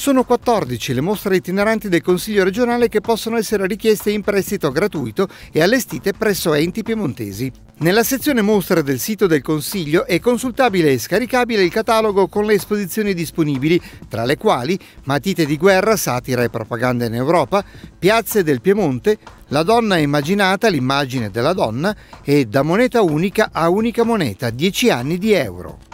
Sono 14 le mostre itineranti del Consiglio regionale che possono essere richieste in prestito gratuito e allestite presso enti piemontesi. Nella sezione mostre del sito del Consiglio è consultabile e scaricabile il catalogo con le esposizioni disponibili, tra le quali matite di guerra, satira e propaganda in Europa, piazze del Piemonte, la donna immaginata, l'immagine della donna e da moneta unica a unica moneta, 10 anni di euro.